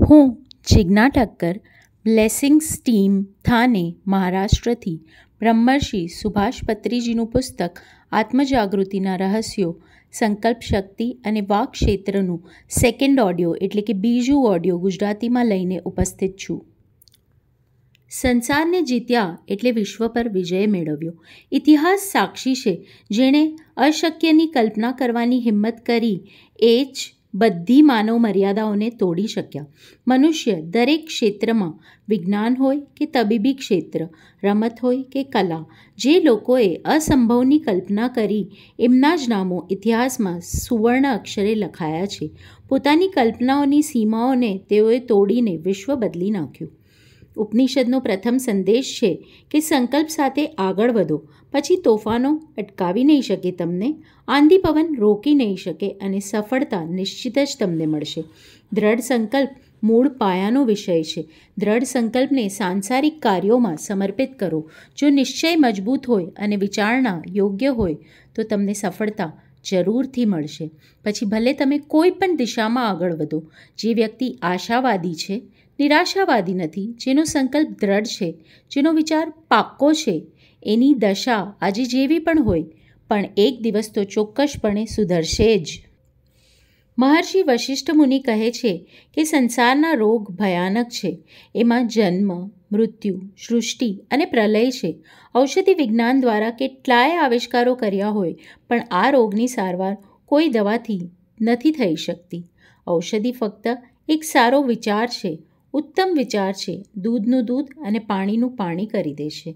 હું Jigna Thakkar blessings team Thane મહારાષ્ટ્રથી બ્રહ્મર્ષિ સુભાષ પત્રીજીનું પુસ્તક આત્મજાગૃતિના રહસ્યો સંકલ્પ શક્તિ અને વાક ક્ષેત્રનું સેકન્ડ ઓડિયો એટલે કે બીજું ઓડિયો ગુજરાતીમાં લઈને ઉપસ્થિત છું સંસારને જીત્યા એટલે વિશ્વ પર વિજય મેળવ્યો ઇતિહાસ સાક્ષી છે જેણે અશક્યની કલ્પના કરવાની હિંમત કરી એ જ બધી માનવ મર્યાદાઓને તોડી શક્યા મનુષ્ય દરેક ક્ષેત્રમાં વિજ્ઞાન હોય કે તબીબી ક્ષેત્ર રમત હોય કે કલા જે લોકોએ અસંભવની કલ્પના કરી એમના જ નામો ઇતિહાસમાં સુવર્ણ અક્ષરે લખાયા છે પોતાની કલ્પનાઓની સીમાઓને તેઓએ તોડીને વિશ્વ બદલી નાખ્યું ઉપનિષદનો પ્રથમ સંદેશ છે કે સંકલ્પ સાથે આગળ વધો પછી તોફાનો અટકાવી નહીં શકે તમને આંધી પવન રોકી નહીં શકે અને સફળતા નિશ્ચિત જ તમને મળશે દ્રઢ સંકલ્પ મૂળ પાયાનો વિષય છે દ્રઢ સંકલ્પને સાંસારિક કાર્યોમાં સમર્પિત કરો જો નિશ્ચય મજબૂત હોય અને વિચારણા યોગ્ય હોય તો તમને સફળતા જરૂરથી મળશે પછી ભલે તમે કોઈ પણ દિશામાં આગળ વધો જે વ્યક્તિ આશાવાદી છે નિરાશાવાદી નથી જેનો સંકલ્પ દ્રઢ છે જેનો વિચાર પાક્કો છે એની દશા આજે જેવી પણ હોય પણ એક દિવસ તો ચોક્કસપણે સુધરશે જ મહર્ષિ વશિષ્ઠ મુનિ કહે છે કે સંસારના રોગ ભયાનક છે એમાં જન્મ મૃત્યુ સૃષ્ટિ અને પ્રલય છે ઔષધિ વિજ્ઞાન દ્વારા કેટલાય આવિષ્કારો કર્યા હોય પણ આ રોગની સારવાર કોઈ દવાથી નથી થઈ શકતી ઔષધિ ફક્ત એક સારો વિચાર છે ઉત્તમ વિચાર છે દૂધનું દૂધ અને પાણીનું પાણી કરી દેશે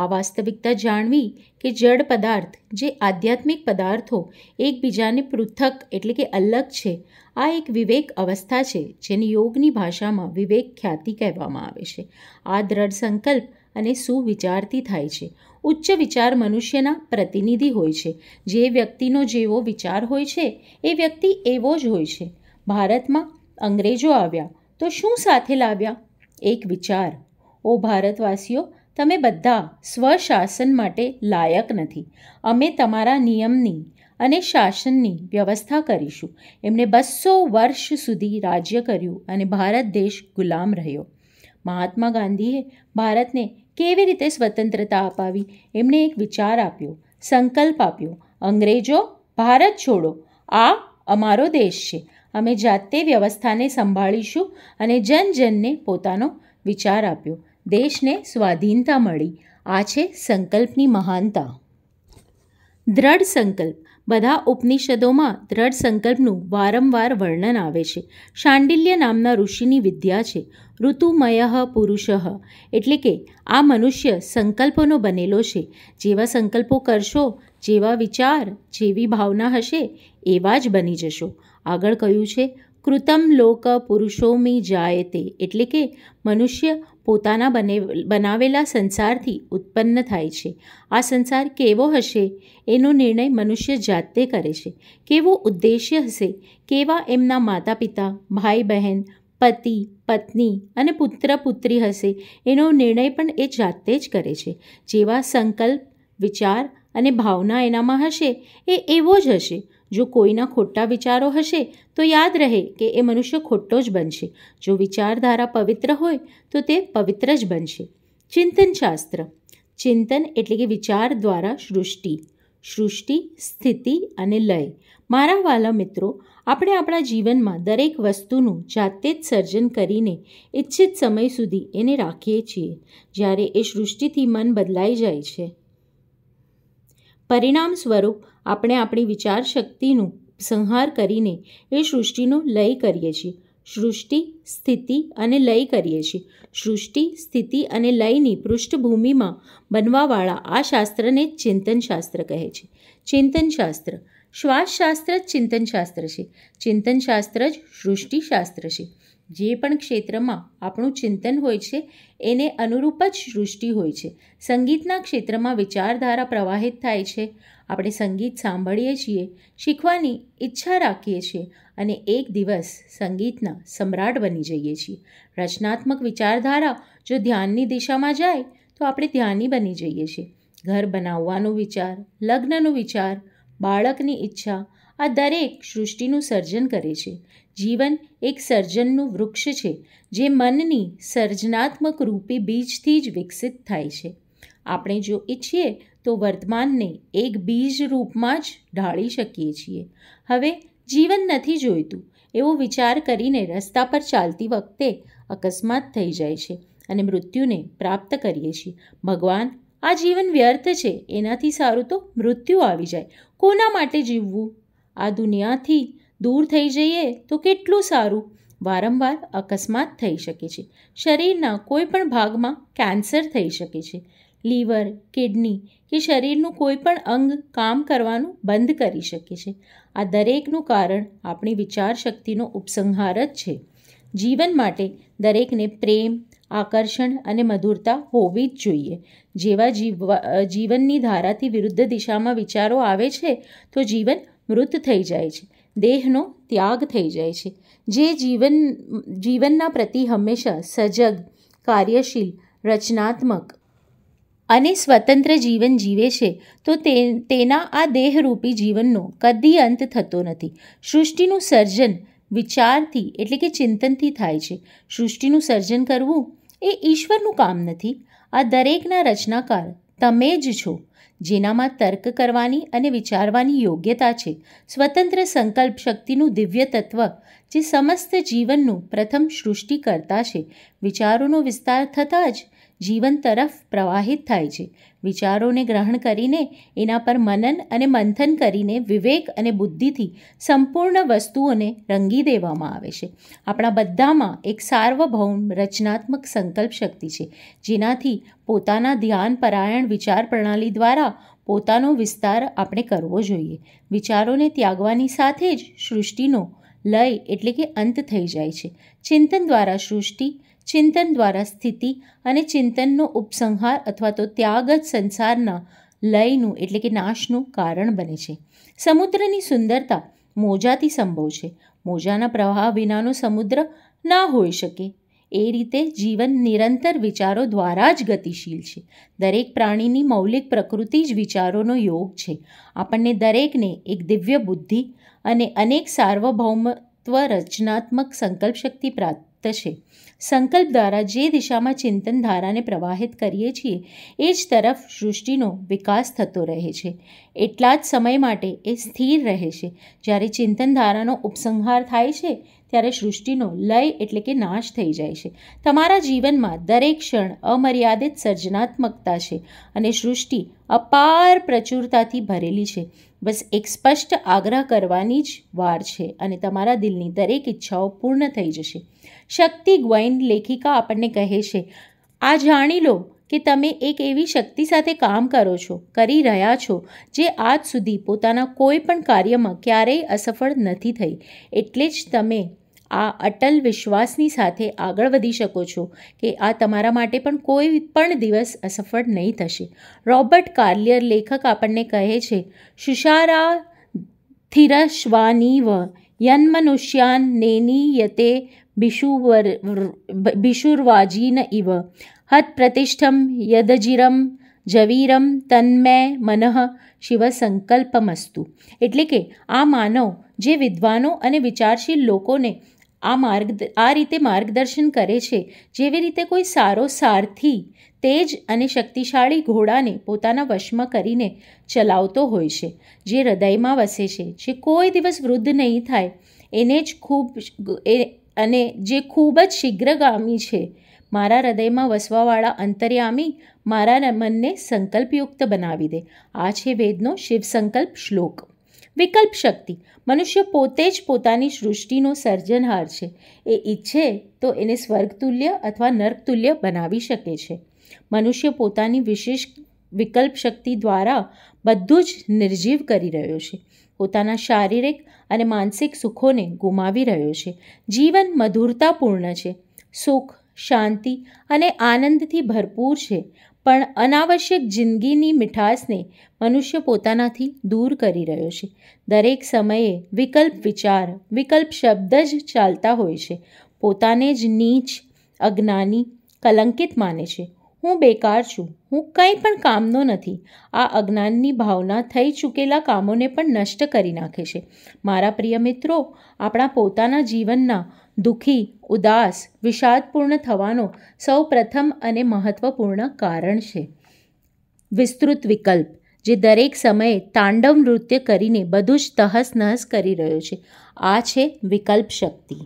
આ વાસ્તવિકતા જાણવી કે જડ પદાર્થ જે આધ્યાત્મિક પદાર્થો એકબીજાને પૃથક એટલે કે અલગ છે આ એક વિવેક અવસ્થા છે જેને યોગની ભાષામાં વિવેક ખ્યાતિ કહેવામાં આવે છે આ દ્રઢ સંકલ્પ અને સુવિચારથી થાય છે ઉચ્ચ વિચાર મનુષ્યના પ્રતિનિધિ હોય છે જે વ્યક્તિનો જેવો વિચાર હોય છે એ વ્યક્તિ એવો જ હોય છે ભારતમાં અંગ્રેજો આવ્યા તો શું સાથે લાવ્યા એક વિચાર ઓ ભારતવાસીઓ તમે બધા સ્વશાસન માટે લાયક નથી અમે તમારા નિયમની અને શાસનની વ્યવસ્થા કરીશું એમણે બસો વર્ષ સુધી રાજ્ય કર્યું અને ભારત દેશ ગુલામ રહ્યો મહાત્મા ગાંધીએ ભારતને કેવી રીતે સ્વતંત્રતા અપાવી એમણે એક વિચાર આપ્યો સંકલ્પ આપ્યો અંગ્રેજો ભારત છોડો આ અમારો દેશ છે અમે જાતે વ્યવસ્થાને સંભાળીશું અને જનજનને પોતાનો વિચાર આપ્યો દેશને સ્વાધીનતા મળી આ છે સંકલ્પની મહાનતા દ્રઢ સંકલ્પ બધા ઉપનિષદોમાં દ્રઢ સંકલ્પનું વારંવાર વર્ણન આવે છે શાંડિલ્ય નામના ઋષિની વિદ્યા છે ઋતુમય પુરુષ એટલે કે આ મનુષ્ય સંકલ્પોનો બનેલો છે જેવા સંકલ્પો કરશો જેવા વિચાર જેવી ભાવના હશે એવા જ બની જશો આગળ કહ્યું છે કૃતમ લોક પુરુષોમી જાય તે એટલે કે મનુષ્ય પોતાના બને બનાવેલા સંસારથી ઉત્પન્ન થાય છે આ સંસાર કેવો હશે એનો નિર્ણય મનુષ્ય જાતે કરે છે કેવો ઉદ્દેશ્ય હશે કેવા એમના માતા પિતા ભાઈ બહેન પતિ પત્ની અને પુત્ર પુત્રી હશે એનો નિર્ણય પણ એ જાતે જ કરે છે જેવા સંકલ્પ વિચાર અને ભાવના એનામાં હશે એ એવો જ હશે જો કોઈના ખોટા વિચારો હશે તો યાદ રહે કે એ મનુષ્ય ખોટો જ બનશે જો વિચારધારા પવિત્ર હોય તો તે પવિત્ર જ બનશે ચિંતન શાસ્ત્ર ચિંતન એટલે કે વિચાર દ્વારા સૃષ્ટિ સૃષ્ટિ સ્થિતિ અને લય મારા વાલા મિત્રો આપણે આપણા જીવનમાં દરેક વસ્તુનું જાતે જ સર્જન કરીને ઇચ્છિત સમય સુધી એને રાખીએ છીએ જ્યારે એ સૃષ્ટિથી મન બદલાઈ જાય છે પરિણામ સ્વરૂપ આપણે આપણી વિચાર શક્તિનું સંહાર કરીને એ સૃષ્ટિનું લય કરીએ છીએ સૃષ્ટિ સ્થિતિ અને લય કરીએ છીએ સૃષ્ટિ સ્થિતિ અને લયની પૃષ્ઠભૂમિમાં બનવાવાળા આ શાસ્ત્રને ચિંતનશાસ્ત્ર કહે છે ચિંતનશાસ્ત્ર શાસ્ત્ર શ્વાસશાસ્ત્ર જ ચિંતનશાસ્ત્ર છે ચિંતનશાસ્ત્ર જ સૃષ્ટિશાસ્ત્ર છે જે પણ ક્ષેત્રમાં આપણું ચિંતન હોય છે એને અનુરૂપ જ સૃષ્ટિ હોય છે સંગીતના ક્ષેત્રમાં વિચારધારા પ્રવાહિત થાય છે આપણે સંગીત સાંભળીએ છીએ શીખવાની ઈચ્છા રાખીએ છીએ અને એક દિવસ સંગીતના સમ્રાટ બની જઈએ છીએ રચનાત્મક વિચારધારા જો ધ્યાનની દિશામાં જાય તો આપણે ધ્યાની બની જઈએ છીએ ઘર બનાવવાનો વિચાર લગ્નનો વિચાર બાળકની ઈચ્છા આ દરેક સૃષ્ટિનું સર્જન કરે છે જીવન એક સર્જનનું વૃક્ષ છે જે મનની સર્જનાત્મક રૂપે બીજથી જ વિકસિત થાય છે આપણે જો ઈચ્છીએ તો વર્તમાનને એક બીજ રૂપમાં જ ઢાળી શકીએ છીએ હવે જીવન નથી જોઈતું એવો વિચાર કરીને રસ્તા પર ચાલતી વખતે અકસ્માત થઈ જાય છે અને મૃત્યુને પ્રાપ્ત કરીએ છીએ ભગવાન આ જીવન વ્યર્થ છે એનાથી સારું તો મૃત્યુ આવી જાય કોના માટે જીવવું આ દુનિયાથી દૂર થઈ જઈએ તો કેટલું સારું વારંવાર અકસ્માત થઈ શકે છે શરીરના કોઈ પણ ભાગમાં કેન્સર થઈ શકે છે લીવર કિડની કે શરીરનું કોઈ પણ અંગ કામ કરવાનું બંધ કરી શકે છે આ દરેકનું કારણ આપણી વિચાર શક્તિનો ઉપસંહાર જ છે જીવન માટે દરેકને પ્રેમ આકર્ષણ અને મધુરતા હોવી જ જોઈએ જેવા જીવ જીવનની ધારાથી વિરુદ્ધ દિશામાં વિચારો આવે છે તો જીવન મૃત થઈ જાય છે દેહનો ત્યાગ થઈ જાય છે જે જીવન જીવનના પ્રતિ હંમેશા સજગ કાર્યશીલ રચનાત્મક અને સ્વતંત્ર જીવન જીવે છે તો તે તેના આ દેહરૂપી જીવનનો કદી અંત થતો નથી સૃષ્ટિનું સર્જન વિચારથી એટલે કે ચિંતનથી થાય છે સૃષ્ટિનું સર્જન કરવું એ ઈશ્વરનું કામ નથી આ દરેકના રચનાકાર તમે જ છો જેનામાં તર્ક કરવાની અને વિચારવાની યોગ્યતા છે સ્વતંત્ર સંકલ્પ શક્તિનું દિવ્ય તત્વ જે સમસ્ત જીવનનું પ્રથમ સૃષ્ટિકર્તા છે વિચારોનો વિસ્તાર થતાં જ જીવન તરફ પ્રવાહિત થાય છે વિચારોને ગ્રહણ કરીને એના પર મનન અને મંથન કરીને વિવેક અને બુદ્ધિથી સંપૂર્ણ વસ્તુઓને રંગી દેવામાં આવે છે આપણા બધામાં એક સાર્વભૌમ રચનાત્મક સંકલ્પ શક્તિ છે જેનાથી પોતાના ધ્યાન પરાયણ વિચાર પ્રણાલી દ્વારા પોતાનો વિસ્તાર આપણે કરવો જોઈએ વિચારોને ત્યાગવાની સાથે જ સૃષ્ટિનો લય એટલે કે અંત થઈ જાય છે ચિંતન દ્વારા સૃષ્ટિ ચિંતન દ્વારા સ્થિતિ અને ચિંતનનો ઉપસંહાર અથવા તો ત્યાગ જ સંસારના લયનું એટલે કે નાશનું કારણ બને છે સમુદ્રની સુંદરતા મોજાથી સંભવ છે મોજાના પ્રવાહ વિનાનો સમુદ્ર ના હોઈ શકે એ રીતે જીવન નિરંતર વિચારો દ્વારા જ ગતિશીલ છે દરેક પ્રાણીની મૌલિક પ્રકૃતિ જ વિચારોનો યોગ છે આપણને દરેકને એક દિવ્ય બુદ્ધિ અને અનેક સાર્વભૌમત્વ રચનાત્મક સંકલ્પ શક્તિ પ્રાપ્ત પ્રાપ્ત છે સંકલ્પ દ્વારા જે દિશામાં ચિંતન ધારાને પ્રવાહિત કરીએ છીએ એ જ તરફ સૃષ્ટિનો વિકાસ થતો રહે છે એટલા જ સમય માટે એ સ્થિર રહે છે જ્યારે ચિંતન ધારાનો ઉપસંહાર થાય છે ત્યારે સૃષ્ટિનો લય એટલે કે નાશ થઈ જાય છે તમારા જીવનમાં દરેક ક્ષણ અમર્યાદિત સર્જનાત્મકતા છે અને સૃષ્ટિ અપાર પ્રચુરતાથી ભરેલી છે બસ એક સ્પષ્ટ આગ્રહ કરવાની જ વાર છે અને તમારા દિલની દરેક ઈચ્છાઓ પૂર્ણ થઈ જશે શક્તિ ગ્વૈન લેખિકા આપણને કહે છે આ જાણી લો કે તમે એક એવી શક્તિ સાથે કામ કરો છો કરી રહ્યા છો જે આજ સુધી પોતાના કોઈ પણ કાર્યમાં ક્યારેય અસફળ નથી થઈ એટલે જ તમે આ અટલ વિશ્વાસની સાથે આગળ વધી શકો છો કે આ તમારા માટે પણ કોઈ પણ દિવસ અસફળ નહીં થશે રોબર્ટ કાર્લિયર લેખક આપણને કહે છે સુષારા થિરશ્વાનીવ યન્મનુષ્યાન નેની યતે भिषुवर् બિશુરવાજીન ઇવ हत्प्रतिष्ठं યદજીરમ જવીરમ તન્મય મનઃ શિવ સંકલ્પમસ્તુ એટલે કે આ માનવ જે વિદ્વાનો અને વિચારશીલ લોકોને આ માર્ગ આ રીતે માર્ગદર્શન કરે છે જેવી રીતે કોઈ સારો સારથી તેજ અને શક્તિશાળી ઘોડાને પોતાના વશમાં કરીને ચલાવતો હોય છે જે હૃદયમાં વસે છે જે કોઈ દિવસ વૃદ્ધ નહીં થાય એને જ ખૂબ અને જે ખૂબ જ શીઘ્રગામી છે મારા હૃદયમાં વસવાવાળા અંતર્યામી મારા મનને સંકલ્પયુક્ત બનાવી દે આ છે વેદનો શિવ સંકલ્પ શ્લોક વિકલ્પ શક્તિ મનુષ્ય પોતે જ પોતાની સૃષ્ટિનો સર્જનહાર છે એ ઈચ્છે તો એને સ્વર્ગતુલ્ય અથવા નર્કતુલ્ય બનાવી શકે છે મનુષ્ય પોતાની વિશેષ વિકલ્પ શક્તિ દ્વારા બધું જ નિર્જીવ કરી રહ્યો છે પોતાના શારીરિક અને માનસિક સુખોને ગુમાવી રહ્યો છે જીવન મધુરતાપૂર્ણ છે સુખ શાંતિ અને આનંદથી ભરપૂર છે પણ અનાવશ્યક જિંદગીની મીઠાશને મનુષ્ય પોતાનાથી દૂર કરી રહ્યો છે દરેક સમયે વિકલ્પ વિચાર વિકલ્પ શબ્દ જ ચાલતા હોય છે પોતાને જ નીચ અજ્ઞાની કલંકિત માને છે હું બેકાર છું હું કંઈ પણ કામનો નથી આ અજ્ઞાનની ભાવના થઈ ચૂકેલા કામોને પણ નષ્ટ કરી નાખે છે મારા પ્રિય મિત્રો આપણા પોતાના જીવનના દુઃખી ઉદાસ વિષાદપૂર્ણ થવાનો સૌ પ્રથમ અને મહત્ત્વપૂર્ણ કારણ છે વિસ્તૃત વિકલ્પ જે દરેક સમયે તાંડવ નૃત્ય કરીને બધું જ તહસ નહસ કરી રહ્યો છે આ છે વિકલ્પ શક્તિ